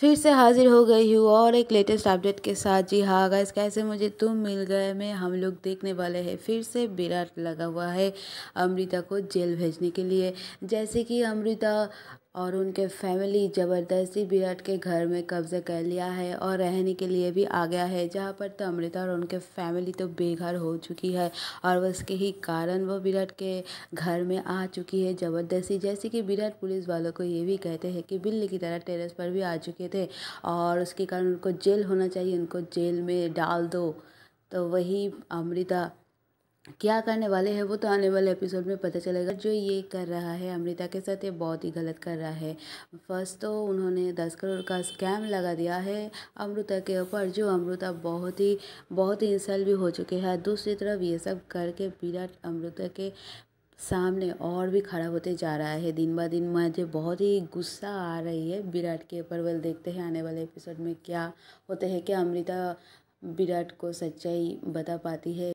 फिर से हाजिर हो गई हूँ और एक लेटेस्ट अपडेट के साथ जी हाँ गाइस कैसे मुझे तुम मिल गए मैं हम लोग देखने वाले हैं फिर से विराट लगा हुआ है अमृता को जेल भेजने के लिए जैसे कि अमृता और उनके फैमिली ज़बरदस्ती विराट के घर में कब्ज़ा कर लिया है और रहने के लिए भी आ गया है जहाँ पर तो अमृता और उनके फैमिली तो बेघर हो चुकी है और उसके ही कारण वो विराट के घर में आ चुकी है ज़बरदस्ती जैसे कि विराट पुलिस वालों को ये भी कहते हैं कि बिल्ली की तरह टेरेस पर भी आ चुके थे और उसके कारण उनको जेल होना चाहिए उनको जेल में डाल दो तो वही अमृता क्या करने वाले हैं वो तो आने वाले एपिसोड में पता चलेगा जो ये कर रहा है अमृता के साथ ये बहुत ही गलत कर रहा है फर्स्ट तो उन्होंने दस करोड़ का स्कैम लगा दिया है अमृता के ऊपर जो अमृता बहुत ही बहुत ही इंसल्ट भी हो चुके हैं दूसरी तरफ ये सब करके विराट अमृता के सामने और भी खड़ा होते जा रहा है दिन ब दिन मुझे बहुत ही गुस्सा आ रही है विराट के ऊपर वेल देखते हैं आने वाले एपिसोड में क्या होते हैं क्या अमृता विराट को सच्चाई बता पाती है